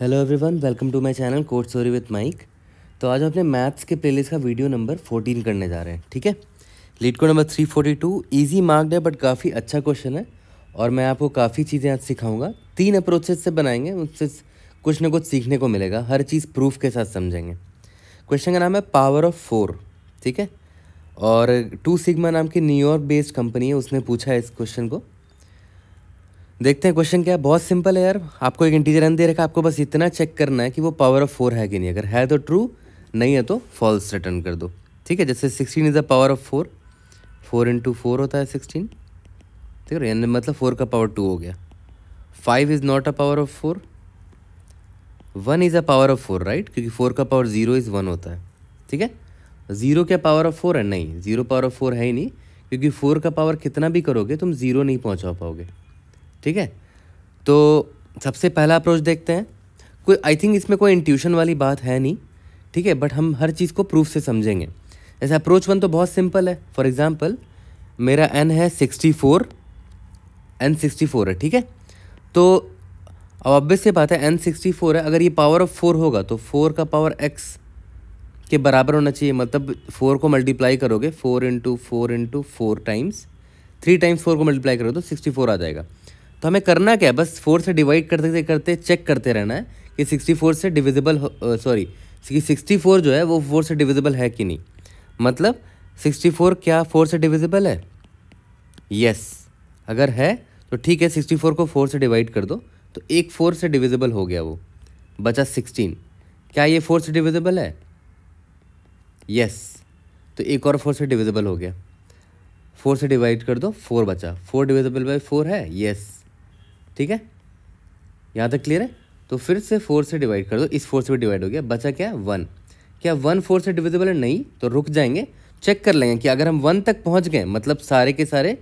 Hello everyone welcome to my channel court story with mike तो आज हम अपने मैथ्स के प्लेलिस्ट का वीडियो नंबर फोर्टीन करने जा रहे हैं ठीक है LeetCode number two easy marked है बट काफ़ी अच्छा क्वेश्चन है और मैं आपको काफ़ी चीज़ें आज सिखाऊंगा तीन अप्रोचेज से बनाएंगे उससे कुछ ना कुछ सीखने को मिलेगा हर चीज़ प्रूफ के साथ समझेंगे क्वेश्चन का नाम है पावर ऑफ फोर ठीक है और टू सिग्मा नाम की न्यूयॉर्क बेस्ड कंपनी है उसने पूछा है इस क्वेश्चन को देखते हैं क्वेश्चन क्या है बहुत सिंपल है यार आपको एक इंटीजर एन दे रखा है आपको बस इतना चेक करना है कि वो पावर ऑफ फोर है कि नहीं अगर है तो ट्रू नहीं है तो फॉल्स रिटर्न कर दो ठीक है जैसे sixteen is the power of four four into four होता है सिक्सटीन ठीक है यानी मतलब फोर का पावर टू हो गया five is not a power of four one is a power of four right क्योंकि फोर का पावर ज़ीरो इज़ वन होता है ठीक है ज़ीरो क्या पावर ऑफ फोर है नहीं ज़ीरो पावर ऑफ फोर है ही नहीं क्योंकि फोर का पावर कितना भी करोगे तुम ज़ीरो नहीं पहुँचा पाओगे ठीक है तो सबसे पहला अप्रोच देखते हैं कोई आई थिंक इसमें कोई इंट्यूशन वाली बात है नहीं ठीक है बट हम हर चीज़ को प्रूफ से समझेंगे ऐसे अप्रोच वन तो बहुत सिंपल है फॉर एग्ज़ाम्पल मेरा एन है sixty four N sixty four है ठीक है तो अब अब से बात है एन सिक्सटी फोर है अगर ये पावर ऑफ फोर होगा तो फोर का पावर एक्स के बराबर होना चाहिए मतलब फोर को मल्टीप्लाई करोगे four into four into four times three times four को मल्टीप्लाई करोगे तो सिक्सटी फोर आ जाएगा तो हमें करना क्या है बस फोर से डिवाइड करते करते चेक करते रहना है कि सिक्सटी फोर से डिविजिबल सॉरी सिक्सटी फोर जो है वो फोर से डिविजिबल है कि नहीं मतलब सिक्सटी फोर क्या फोर से डिविजिबल है यस अगर है तो ठीक है सिक्सटी फोर को फोर से डिवाइड कर दो तो एक फोर से डिविजिबल हो गया वो बचा सिक्सटीन क्या ये फोर से डिविजिबल है यस तो एक और फोर से डिविजिबल हो गया फोर से डिवाइड कर दो फोर बचा फोर डिविजिबल बाई फोर है यस ठीक है यहाँ तक क्लियर है तो फिर से फोर से डिवाइड कर दो इस फोर से भी डिवाइड हो गया बचा क्या वन क्या वन फोर से डिविजिबल है नहीं तो रुक जाएंगे चेक कर लेंगे कि अगर हम वन तक पहुँच गए मतलब सारे के सारे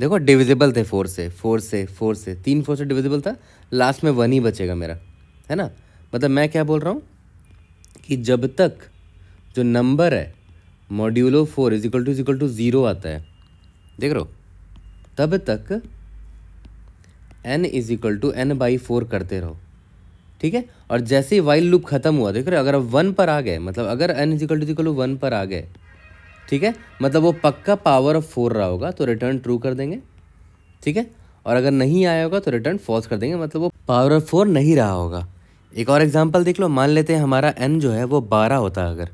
देखो डिविजिबल थे फोर से फोर से फोर से तीन फोर से डिविजिबल था लास्ट में वन ही बचेगा मेरा है ना मतलब मैं क्या बोल रहा हूँ कि जब तक जो नंबर है modulo four is equal to is equal to zero आता है देख रहे तब तक N is equal to N by four करते रहो ठीक है और जैसे ही वाइल लूप खत्म हुआ देख रहे अगर आप वन पर आ गए मतलब अगर N is equal to equal one पर आ गए ठीक है मतलब वो पक्का पावर ऑफ फोर रहा होगा तो रिटर्न ट्रू कर देंगे ठीक है और अगर नहीं आया होगा तो रिटर्न फॉल्स कर देंगे मतलब वो पावर ऑफ फोर नहीं रहा होगा एक और एग्जाम्पल देख लो मान लेते हैं हमारा एन जो है वो बारह होता है अगर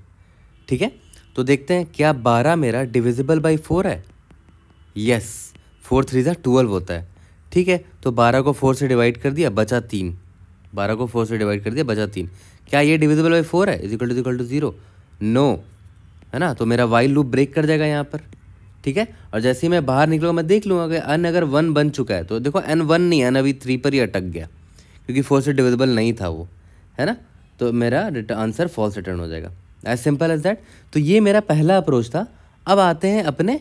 ठीक है तो देखते हैं क्या बारह मेरा डिविजिबल बाई फोर है यस फोर थ्री ज़ा ट्वेल्व होता है ठीक है तो बारह को फोर से डिवाइड कर दिया बचा तीन बारह को फोर से डिवाइड कर दिया बचा तीन क्या ये डिविजिबल बाई फोर है is equal to equal to zero no है ना तो मेरा वाइल लूप ब्रेक कर जाएगा यहाँ पर ठीक है और जैसे ही मैं बाहर निकलूँगा मैं देख लूँगा कि एन अगर वन बन चुका है तो देखो एन वन नहीं एन अभी थ्री पर ही अटक गया क्योंकि फोर से डिविजिबल नहीं था वो है ना तो मेरा आंसर फॉल्स रिटर्न हो जाएगा एज सिंपल एज दैट तो ये मेरा पहला अप्रोच था अब आते हैं अपने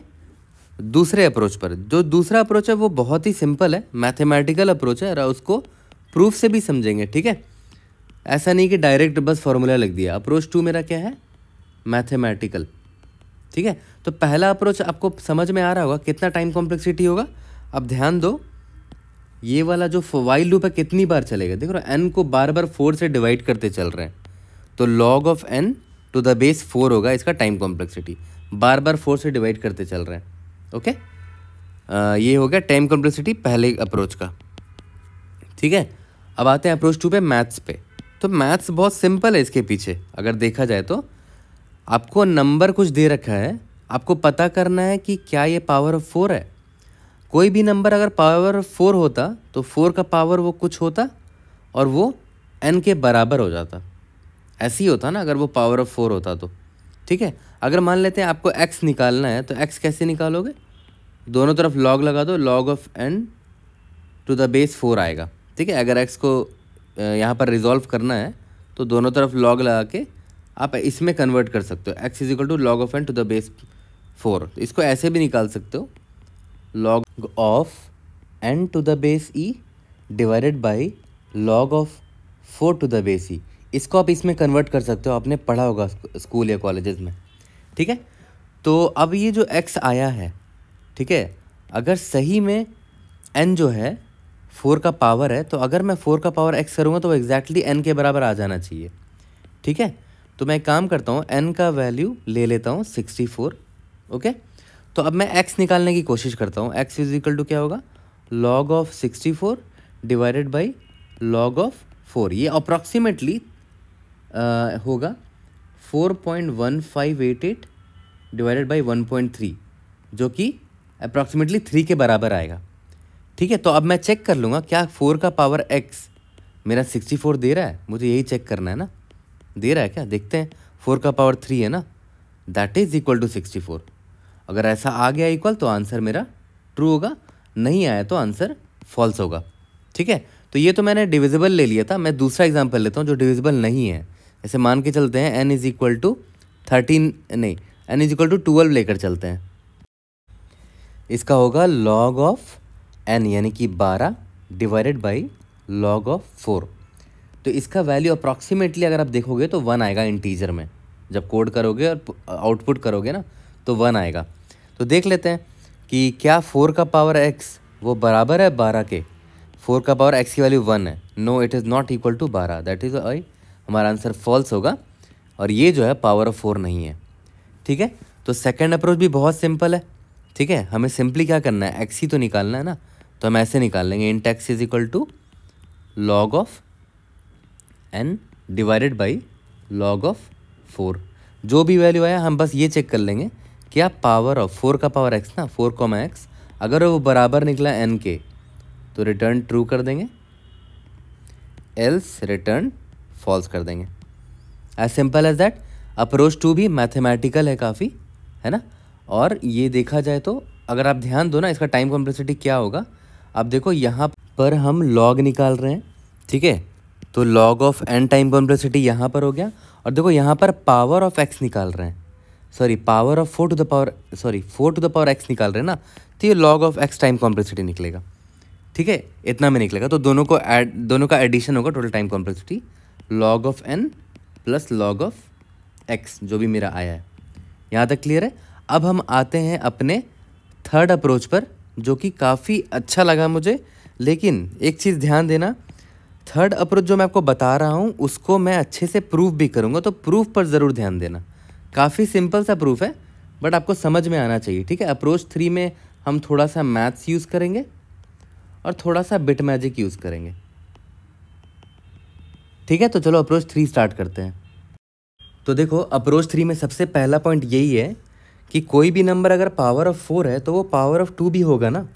दूसरे अप्रोच पर जो दूसरा अप्रोच है वो बहुत ही सिंपल है मैथमेटिकल अप्रोच है और उसको प्रूफ से भी समझेंगे ठीक है ऐसा नहीं कि डायरेक्ट बस फॉर्मूला लग दिया अप्रोच टू मेरा क्या है मैथमेटिकल ठीक है तो पहला अप्रोच आपको समझ में आ रहा होगा कितना टाइम कॉम्प्लेक्सिटी होगा अब ध्यान दो ये वाला जो फोवाइल लूप है कितनी बार चलेगा देखो एन को बार बार फोर से डिवाइड करते चल रहे हैं तो log of N to the base four होगा इसका टाइम कॉम्प्लेक्सिटी बार बार फोर से डिवाइड करते चल रहे हैं ओके आ, ये हो गया टाइम कॉम्प्लेक्सिटी पहले अप्रोच का ठीक है अब आते हैं अप्रोच टू पे मैथ्स पे तो मैथ्स बहुत सिंपल है इसके पीछे अगर देखा जाए तो आपको नंबर कुछ दे रखा है आपको पता करना है कि क्या ये पावर ऑफ फोर है कोई भी नंबर अगर पावर ऑफ फोर होता तो फोर का पावर वो कुछ होता और वो एन के बराबर हो जाता ऐसे ही होता ना अगर वो पावर ऑफ फोर होता तो ठीक है अगर मान लेते हैं आपको एक्स निकालना है तो एक्स कैसे निकालोगे दोनों तरफ लॉग लगा दो log of N to the base four आएगा ठीक है अगर एक्स को यहाँ पर रिजॉल्व करना है तो दोनों तरफ लॉग लगा के आप इसमें कन्वर्ट कर सकते हो X is equal to log of N to the base four इसको ऐसे भी निकाल सकते हो log of N to the base E divided by log of four to the base E इसको आप इसमें कन्वर्ट कर सकते हो आपने पढ़ा होगा स्कूल या कॉलेजेस में ठीक है तो अब ये जो एक्स आया है ठीक है अगर सही में एन जो है फोर का पावर है तो अगर मैं फोर का पावर एक्स करूँगा तो वो एग्जैक्टली एन के बराबर आ जाना चाहिए ठीक है तो मैं एक काम करता हूँ एन का वैल्यू ले लेता हूँ सिक्सटी फोर ओके तो अब मैं एक्स निकालने की कोशिश करता हूँ एक्स इज इक्वल टू क्या होगा log of sixty four divided by log of four ये अप्रॉक्सीमेटली होगा four point one five eight eight divided by one point three जो कि अप्रॉक्सीमेटली थ्री के बराबर आएगा ठीक है तो अब मैं चेक कर लूँगा क्या फोर का पावर एक्स मेरा सिक्सटी फोर दे रहा है मुझे यही चेक करना है ना दे रहा है क्या देखते हैं फोर का पावर थ्री है ना that is equal to sixty four अगर ऐसा आ गया इक्वल तो आंसर मेरा ट्रू होगा नहीं आया तो आंसर फॉल्स होगा ठीक है तो ये तो मैंने डिविजिबल ले लिया था मैं दूसरा एग्जाम्पल लेता हूँ जो डिविजिबल नहीं है ऐसे मान के चलते हैं N is equal to thirteen नहीं N is equal to twelve लेकर चलते हैं इसका होगा लॉग ऑफ एन यानी कि बारह divided by log of four तो इसका वैल्यू अप्रॉक्सीमेटली अगर आप देखोगे तो वन आएगा इंटीजर में जब कोड करोगे और आउटपुट करोगे ना तो वन आएगा तो देख लेते हैं कि क्या फोर का पावर एक्स वो बराबर है बारह के फोर का पावर एक्स की वैल्यू वन है no it is not equal to बारह दैट इज़ आई हमारा आंसर फॉल्स होगा और ये जो है पावर ऑफ फोर नहीं है ठीक है तो सेकेंड अप्रोच भी बहुत सिंपल है ठीक है हमें सिंपली क्या करना है एक्स ही तो निकालना है ना तो हम ऐसे निकाल लेंगे index is equal to log of N divided by log of four जो भी वैल्यू आया हम बस ये चेक कर लेंगे क्या पावर ऑफ फोर का पावर एक्स ना फोर कॉमा एक्स अगर वो बराबर निकला एन के तो रिटर्न ट्रू कर देंगे एल्स रिटर्न फॉल्स कर देंगे as simple as that approach two भी मैथमेटिकल है काफ़ी है ना और ये देखा जाए तो अगर आप ध्यान दो ना इसका टाइम कॉम्प्लेक्सिटी क्या होगा अब देखो यहाँ पर हम लॉग निकाल रहे हैं ठीक है तो log of N time complexity यहाँ पर हो गया और देखो यहाँ पर पावर ऑफ एक्स निकाल रहे हैं sorry power of four to the power sorry four to the power X निकाल रहे हैं ना तो ये log of X time complexity निकलेगा ठीक है इतना में निकलेगा तो दोनों को एड दोनों का एडिशन होगा total time complexity log of N plus log of X जो भी मेरा आया है यहाँ तक क्लियर है अब हम आते हैं अपने थर्ड अप्रोच पर जो कि काफ़ी अच्छा लगा मुझे लेकिन एक चीज़ ध्यान देना थर्ड अप्रोच जो मैं आपको बता रहा हूँ उसको मैं अच्छे से प्रूफ भी करूँगा तो प्रूफ पर ज़रूर ध्यान देना काफ़ी सिंपल सा प्रूफ है बट आपको समझ में आना चाहिए ठीक है अप्रोच थ्री में हम थोड़ा सा मैथ्स यूज़ करेंगे और थोड़ा सा बिट मैजिक यूज़ करेंगे ठीक है तो चलो अप्रोच थ्री स्टार्ट करते हैं तो देखो अप्रोच थ्री में सबसे पहला पॉइंट यही है कि कोई भी नंबर अगर पावर ऑफ फोर है तो वो पावर ऑफ टू भी होगा ना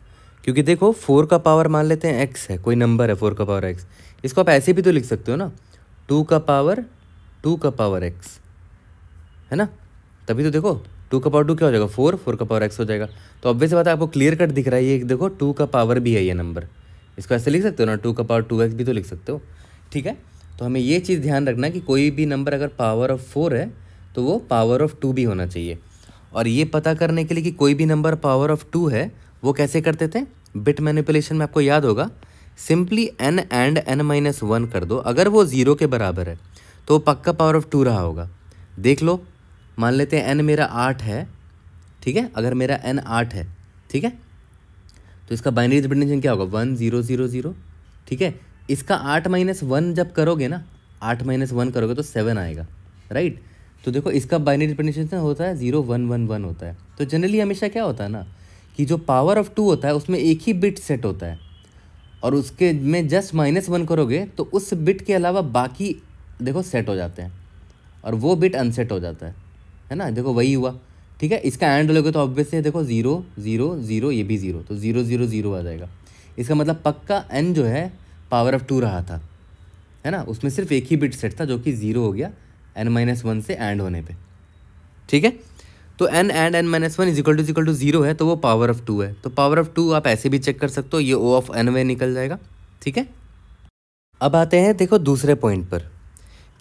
क्योंकि देखो फोर का पावर मान लेते हैं एक्स है कोई नंबर है फोर का पावर एक्स इसको आप ऐसे भी तो लिख सकते हो ना टू का पावर टू का पावर एक्स है ना तभी तो देखो टू का पावर टू क्या हो जाएगा फोर फोर का पावर एक्स हो जाएगा तो ऑब्वियस बात आपको क्लियर कट दिख रहा है ये देखो टू का पावर भी है ये नंबर इसको ऐसे लिख सकते हो ना टू का पावर टू एक्स भी तो लिख सकते हो ठीक है तो हमें ये चीज़ ध्यान रखना कि कोई भी नंबर अगर पावर ऑफ फोर है तो वो पावर ऑफ टू भी होना चाहिए और ये पता करने के लिए कि कोई भी नंबर पावर ऑफ टू है वो कैसे करते थे बिट मैनिपुलेशन में आपको याद होगा simply N and N minus one कर दो अगर वो ज़ीरो के बराबर है तो पक्का पावर ऑफ टू रहा होगा देख लो मान लेते हैं एन मेरा आठ है ठीक है अगर मेरा एन आठ है ठीक है तो इसका बाइनरी रिप्रेजेंटेशन क्या होगा वन ज़ीरो ज़ीरो ज़ीरो ठीक है इसका आठ माइनस वन जब करोगे ना आठ माइनस वन करोगे तो सेवन आएगा राइट तो देखो इसका बाइनरी रिप्रेजेंटेशन होता है ज़ीरो वन वन वन होता है तो जनरली हमेशा क्या होता है ना कि जो पावर ऑफ टू होता है उसमें एक ही बिट सेट होता है और उसके में जस्ट माइनस वन करोगे तो उस बिट के अलावा बाकी देखो सेट हो जाते हैं और वो बिट अनसेट हो जाता है है ना देखो वही हुआ ठीक है इसका एंड लोगे तो ऑब्वियसली देखो ज़ीरो ज़ीरो ज़ीरो ये भी ज़ीरो तो ज़ीरो ज़ीरो ज़ीरो आ जाएगा इसका मतलब पक्का एन जो है पावर ऑफ टू रहा था है ना उसमें सिर्फ एक ही बिट सेट था जो कि ज़ीरो हो गया एन माइनस वन से एंड होने पे ठीक है तो N and N minus one is equal to is equal to zero है तो वो पावर ऑफ टू है तो पावर ऑफ टू आप ऐसे भी चेक कर सकते हो ये ओ ऑफ एन वे निकल जाएगा ठीक है अब आते हैं देखो दूसरे पॉइंट पर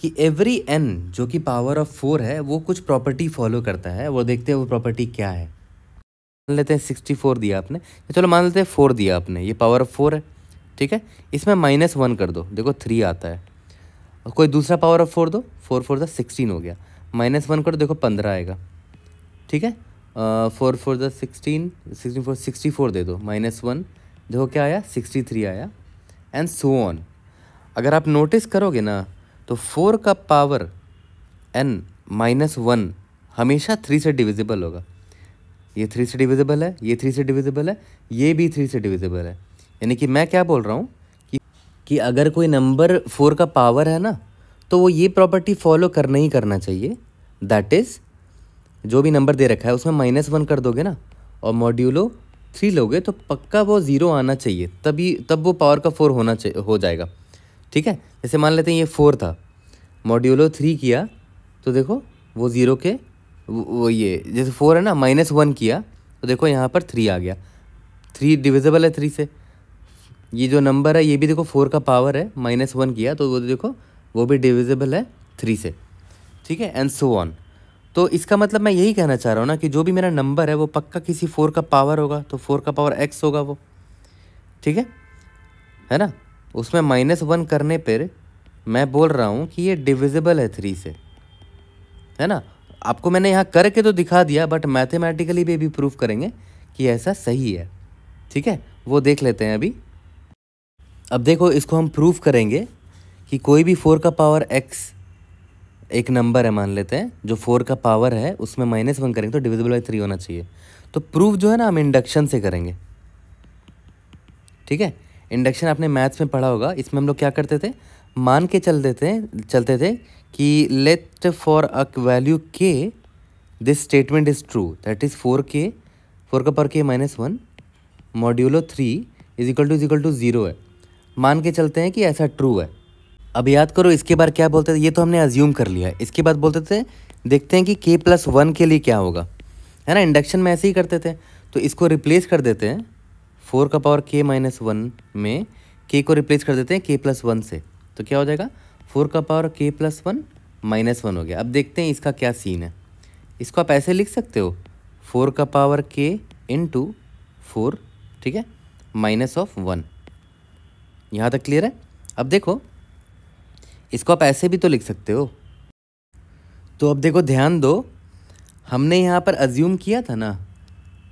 कि एवरी एन जो कि पावर ऑफ फोर है वो कुछ प्रॉपर्टी फॉलो करता है वो देखते हैं वो प्रॉपर्टी क्या है मान लेते हैं सिक्सटी फोर दिया आपने चलो मान लेते हैं फोर दिया आपने ये पावर ऑफ फोर है ठीक है इसमें माइनस वन कर दो देखो थ्री आता है कोई दूसरा पावर ऑफ फोर दो फोर फोर दस सिक्सटीन हो गया माइनस वन करो देखो पंद्रह आएगा ठीक है फोर फोर दस sixteen sixteen four sixty four दे दो माइनस वन देखो क्या आया सिक्सटी थ्री आया एंड सो ऑन अगर आप नोटिस करोगे ना तो फोर का पावर एन माइनस वन हमेशा थ्री से डिविजिबल होगा ये थ्री से डिविजिबल है ये थ्री से डिविजिबल है ये भी थ्री से डिविजिबल है यानी कि मैं क्या बोल रहा हूँ कि कि अगर कोई नंबर फोर का पावर है ना तो वो ये प्रॉपर्टी फॉलो करना ही करना चाहिए दैट इज़ जो भी नंबर दे रखा है उसमें माइनस वन कर दोगे ना और मॉड्यूलो थ्री लोगे तो पक्का वो ज़ीरो आना चाहिए तभी तब वो पावर का फोर होना चाहिए हो जाएगा ठीक है जैसे मान लेते हैं ये फोर था मॉड्यूलो थ्री किया तो देखो वो ज़ीरो के वो ये जैसे फोर है ना माइनस वन किया तो देखो यहाँ पर थ्री आ गया थ्री डिविजिबल है थ्री से ये जो नंबर है ये भी देखो फोर का पावर है माइनस वन किया तो वो देखो वो भी डिविजिबल है थ्री से ठीक है एंड सो ऑन तो इसका मतलब मैं यही कहना चाह रहा हूँ ना कि जो भी मेरा नंबर है वो पक्का किसी फोर का पावर होगा तो फोर का पावर एक्स होगा वो ठीक है है ना उसमें माइनस वन करने पर मैं बोल रहा हूँ कि ये डिविजिबल है थ्री से है ना आपको मैंने यहाँ करके तो दिखा दिया बट मैथमेटिकली भी अभी प्रूफ करेंगे कि ऐसा सही है ठीक है वो देख लेते हैं अभी अब देखो इसको हम प्रूफ करेंगे कि कोई भी फोर का पावर एक्स एक नंबर है मान लेते हैं जो फोर का पावर है उसमें माइनस वन करेंगे तो डिविजिबल बाई थ्री होना चाहिए तो प्रूफ जो है ना हम इंडक्शन से करेंगे ठीक है इंडक्शन आपने मैथ्स में पढ़ा होगा इसमें हम लोग क्या करते थे मान के चलते थे चलते थे कि let for a value K this statement is true that is four K four का power K minus one modulo three is equal to is equal to zero है मान के चलते हैं कि ऐसा ट्रू है अब याद करो इसके बार क्या बोलते थे ये तो हमने अज्यूम कर लिया है इसके बाद बोलते थे देखते हैं कि के प्लस वन के लिए क्या होगा है ना इंडक्शन में ऐसे ही करते थे तो इसको रिप्लेस कर देते हैं फोर का पावर के माइनस वन में के को रिप्लेस कर देते हैं के प्लस वन से तो क्या हो जाएगा फोर का पावर के प्लस वन माइनस वन हो गया अब देखते हैं इसका क्या सीन है इसको आप ऐसे लिख सकते हो फोर का पावर के इन टू फोर ठीक है माइनस ऑफ वन यहाँ तक क्लियर है अब देखो इसको आप ऐसे भी तो लिख सकते हो तो अब देखो ध्यान दो हमने यहाँ पर अज्यूम किया था ना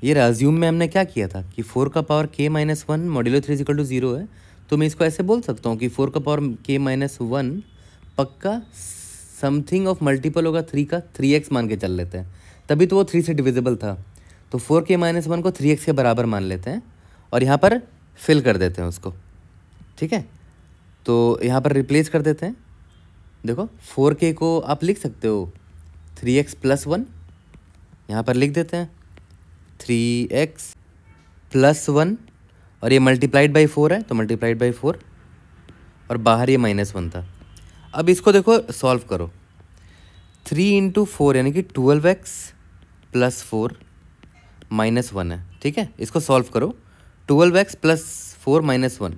ये अज्यूम में हमने क्या किया था कि फोर का power K minus one modulo three is equal to zero है तो मैं इसको ऐसे बोल सकता हूँ कि फोर का पावर के माइनस वन पक्का समथिंग ऑफ मल्टीपल होगा थ्री का थ्री एक्स मान के चल लेते हैं तभी तो वो थ्री से डिविजिबल था तो फोर के माइनस वन को थ्री एक्स के बराबर मान लेते हैं और यहाँ पर फिल कर देते हैं उसको ठीक है तो यहाँ पर रिप्लेस कर देते हैं देखो फोर के को आप लिख सकते हो थ्री एक्स प्लस वन यहाँ पर लिख देते हैं थ्री एक्स प्लस वन और ये मल्टीप्लाइड बाई फोर है तो मल्टीप्लाइड बाई फोर और बाहर ये माइनस वन था अब इसको देखो सॉल्व करो थ्री इंटू फोर यानी कि twelve X plus four minus one है ठीक है इसको सॉल्व करो twelve X plus four minus one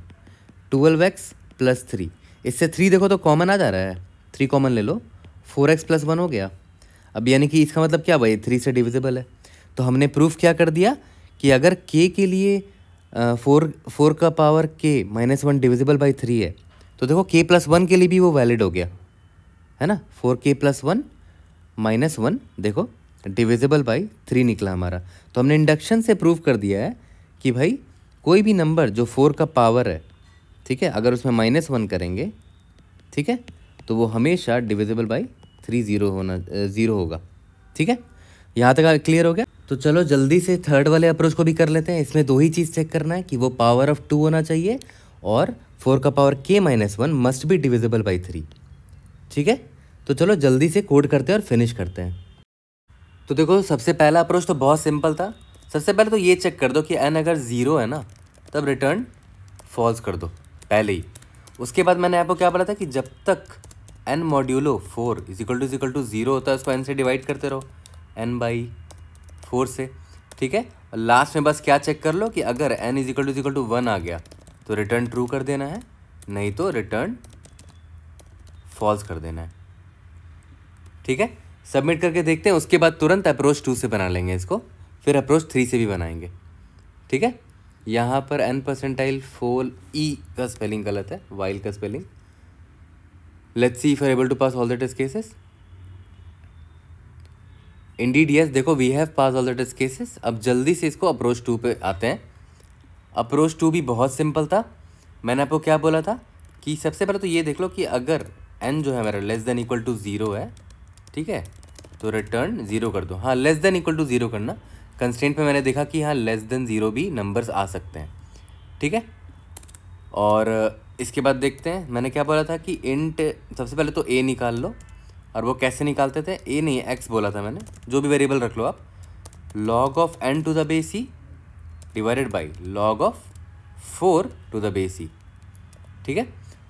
twelve X plus three इससे थ्री देखो तो कॉमन आ जा रहा है थ्री कॉमन ले लो फोर एक्स प्लस वन हो गया अब यानी कि इसका मतलब क्या भाई थ्री से डिविजिबल है तो हमने प्रूफ क्या कर दिया कि अगर के के लिए फोर फोर का power K minus one divisible by three है तो देखो के प्लस वन के लिए भी वो वैलिड हो गया है ना four K plus one minus one देखो डिविजिबल बाई थ्री निकला हमारा तो हमने इंडक्शन से प्रूव कर दिया है कि भाई कोई भी नंबर जो फोर का पावर है ठीक है अगर उसमें माइनस वन करेंगे ठीक है तो वो हमेशा डिविजिबल बाई थ्री ज़ीरो होना ज़ीरो होगा ठीक है यहाँ तक क्लियर हो गया तो चलो जल्दी से थर्ड वाले अप्रोच को भी कर लेते हैं इसमें दो ही चीज़ चेक करना है कि वो पावर ऑफ टू होना चाहिए और फोर का power K minus one must भी डिविजिबल बाई थ्री ठीक है तो चलो जल्दी से कोड करते हैं और फिनिश करते हैं तो देखो सबसे पहला अप्रोच तो बहुत सिंपल था सबसे पहले तो ये चेक कर दो कि एन अगर ज़ीरो है ना तब रिटर्न फॉल्स कर दो पहले ही उसके बाद मैंने आपको क्या बोला था कि जब तक N modulo four is equal to is equal to zero होता है उसको एन से डिवाइड करते रहो एन बाई फोर से ठीक है और लास्ट में बस क्या चेक कर लो कि अगर N is equal to is equal to one आ गया तो रिटर्न ट्रू कर देना है नहीं तो रिटर्न फॉल्स कर देना है ठीक है सबमिट करके देखते हैं उसके बाद तुरंत अप्रोच टू से बना लेंगे इसको फिर अप्रोच थ्री से भी बनाएंगे ठीक है यहाँ पर एन परसेंटाइल फोल ई का स्पेलिंग गलत है वाइल का spelling let's see for able to pass all the test cases did yes देखो we have pass all the test cases अब जल्दी से इसको अप्रोच टू पे आते हैं अप्रोच टू भी बहुत सिंपल था मैंने आपको क्या बोला था कि सबसे पहले तो ये देख लो कि अगर एन जो है मेरा less than equal to zero है ठीक है तो रिटर्न ज़ीरो कर दो हाँ less than equal to zero करना कंस्टेंट में मैंने देखा कि यहाँ लेस देन ज़ीरो भी नंबर्स आ सकते हैं ठीक है और इसके बाद देखते हैं मैंने क्या बोला था कि इंट सबसे पहले तो ए निकाल लो और वो कैसे निकालते थे ए नहीं एक्स बोला था मैंने जो भी वेरिएबल रख लो आप log of N to the base e divided by log of four to the base e ठीक है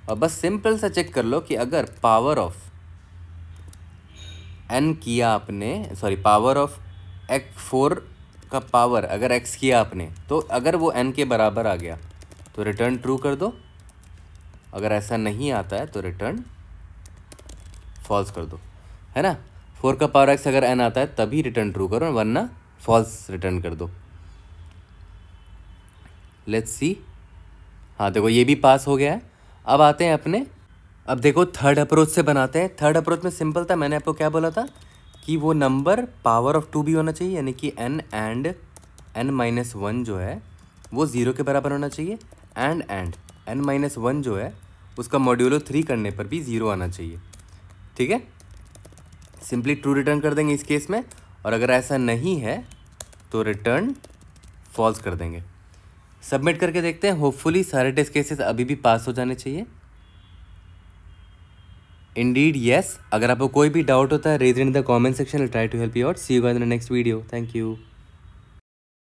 और बस सिंपल सा चेक कर लो कि अगर पावर ऑफ एन किया आपने sorry power of X four का पावर अगर एक्स किया आपने तो अगर वो एन के बराबर आ गया तो रिटर्न ट्रू कर दो अगर ऐसा नहीं आता है तो रिटर्न फॉल्स कर दो है ना फोर का पावर एक्स अगर एन आता है तभी रिटर्न ट्रू करो वरना फॉल्स रिटर्न कर दो लेट्स सी हाँ देखो ये भी पास हो गया है अब आते हैं अपने अब देखो थर्ड अप्रोच से बनाते हैं थर्ड अप्रोच में सिंपल था मैंने आपको क्या बोला था कि वो नंबर पावर ऑफ टू भी होना चाहिए यानी कि N and N minus one जो है वो ज़ीरो के बराबर होना चाहिए and and N minus one जो है उसका मॉड्यूलो थ्री करने पर भी ज़ीरो आना चाहिए ठीक है सिंपली ट्रू रिटर्न कर देंगे इस केस में और अगर ऐसा नहीं है तो रिटर्न फॉल्स कर देंगे सबमिट करके देखते हैं होपफुली सारे टेस्ट केसेस अभी भी पास हो जाने चाहिए Indeed, yes. अगर आपको कोई भी डाउट होता है raise in the comment section I try to help you out see you guys in the next video thank you